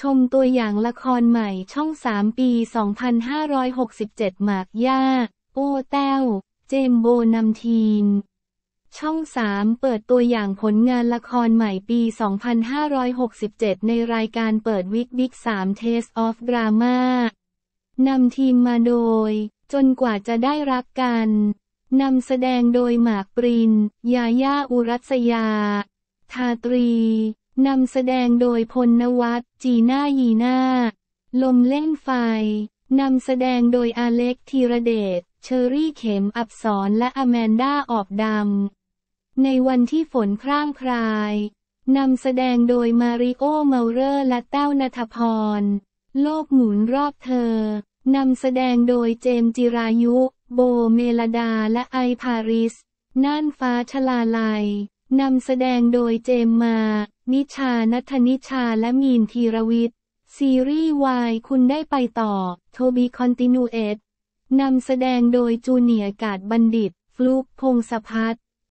ชมตัวอย่างละครใหม่ช่อง 3 ปี 2567 หมากย่าโอ้แต้วเจมโบนำทีมช่อง 3 เปิดตัวอย่างผลงานละครใหม่ปี 2567 ในรายการเปิดวิกบิ๊ก3 Taste of Drama นำทีมมาโดย จนกว่าจะได้รักกัน นำแสดงโดยหมากปรินยาย่าอุรัสยา ทาตรีนำแสดงโดยพลนวัตจีน่ายีน่าลมเล่นไฟ นำแสดงโดยอาเล็กธีระเดช เชอรี่เข็มอับสรและอแมนด้าออบดำ ในวันที่ฝนคร่างคลาย นำแสดงโดยมาริโอเมลเลอร์และเต้านัทพร โลกหมุนรอบเธอ นำแสดงโดยเจมจิรายุ โบเมลดาและไอพาริส น่านฟ้าชลาลัยนำแสดงโดยเจมมา นิชา นัทนิชา และมีนธีรวิทย์ ซีรีส์วายคุณได้ไปต่อ โทบีคอนติเนูเอตนำแสดงโดยจูเนียกาดบัณฑิต ฟลุกพงษพัฒน์